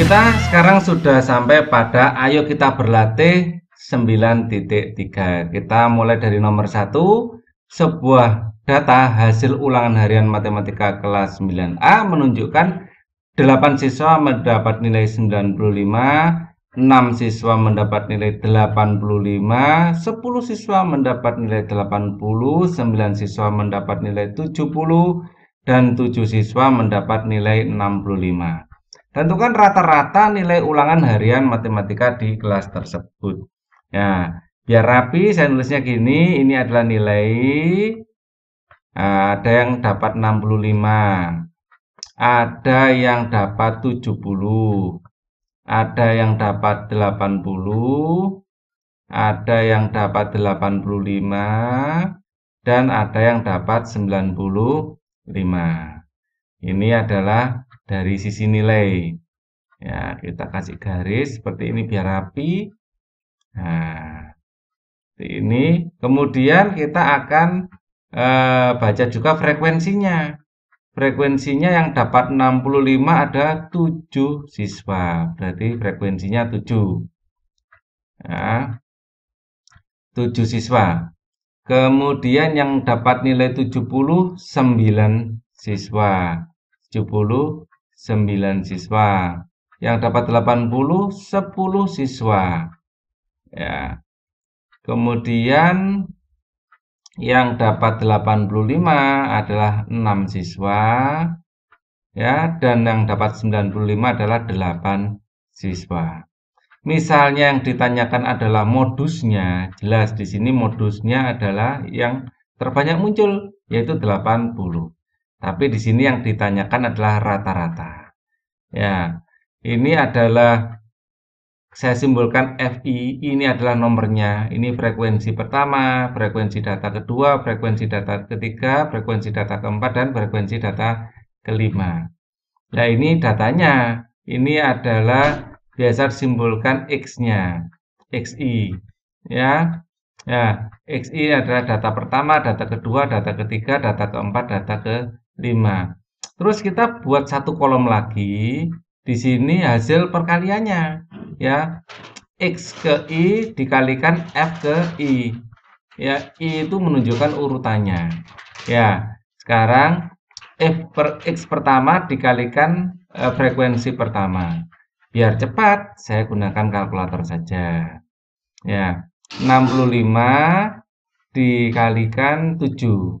Kita sekarang sudah sampai pada ayo kita berlatih 9.3. Kita mulai dari nomor 1, sebuah data hasil ulangan harian matematika kelas 9A menunjukkan 8 siswa mendapat nilai 95, 6 siswa mendapat nilai 85, 10 siswa mendapat nilai 80, 9 siswa mendapat nilai 70, dan 7 siswa mendapat nilai 65. Tentukan rata-rata nilai ulangan harian matematika di kelas tersebut. Ya, biar rapi saya nulisnya gini, ini adalah nilai eh, ada yang dapat 65, ada yang dapat 70, ada yang dapat 80, ada yang dapat 85, dan ada yang dapat 95. Ini adalah dari sisi nilai. Ya, kita kasih garis seperti ini biar rapi. Nah, seperti ini. Kemudian kita akan e, baca juga frekuensinya. Frekuensinya yang dapat 65 ada 7 siswa. Berarti frekuensinya 7. Ya. 7 siswa. Kemudian yang dapat nilai 70 9 siswa. 70 9 siswa. Yang dapat 80, 10 siswa. Ya. Kemudian yang dapat 85 adalah 6 siswa. Ya, dan yang dapat 95 adalah 8 siswa. Misalnya yang ditanyakan adalah modusnya, jelas di sini modusnya adalah yang terbanyak muncul yaitu 80. Tapi di sini yang ditanyakan adalah rata-rata. Ya, ini adalah saya simbolkan FI ini adalah nomornya. Ini frekuensi pertama, frekuensi data kedua, frekuensi data ketiga, frekuensi data keempat dan frekuensi data kelima. Nah, ini datanya. Ini adalah biasa simbolkan X-nya, XI. Ya. Ya, XI adalah data pertama, data kedua, data ketiga, data keempat, data ke 5. Terus kita buat satu kolom lagi. Di sini hasil perkaliannya ya. X ke I dikalikan F ke I. Ya, I itu menunjukkan urutannya. Ya, sekarang F per X pertama dikalikan e, frekuensi pertama. Biar cepat, saya gunakan kalkulator saja. Ya, 65 dikalikan 7.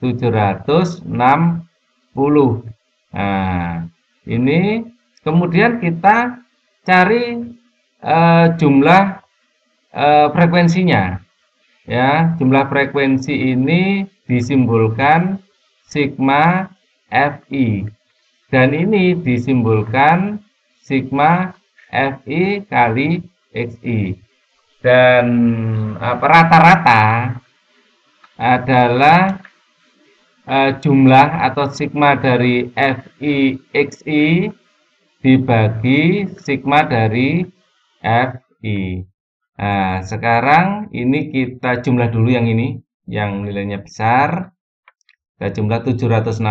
760. Nah, ini kemudian kita cari e, jumlah e, frekuensinya. Ya, jumlah frekuensi ini disimbolkan sigma FI. Dan ini disimbolkan sigma FI kali XI. Dan rata-rata adalah Eh, jumlah atau sigma dari fi xi dibagi sigma dari fi. Nah, sekarang ini kita jumlah dulu yang ini, yang nilainya besar. Kita jumlah 760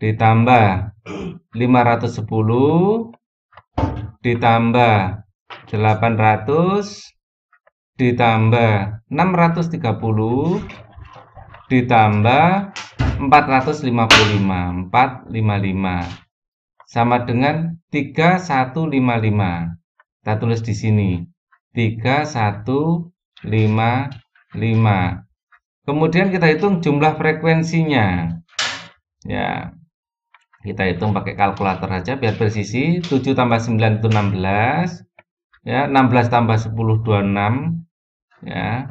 ditambah 510 ditambah 800 ditambah 630 ditambah 455 455 sama dengan 3155 kita tulis di sini 3155 kemudian kita hitung jumlah frekuensinya ya kita hitung pakai kalkulator aja biar presisi 7 tambah 9 itu 16 ya 16 tambah 10 26 ya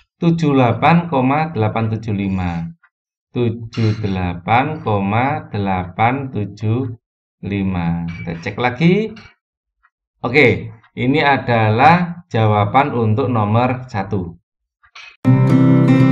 78,875 78,875 kita cek lagi oke ini adalah jawaban untuk nomor 1 Thank you.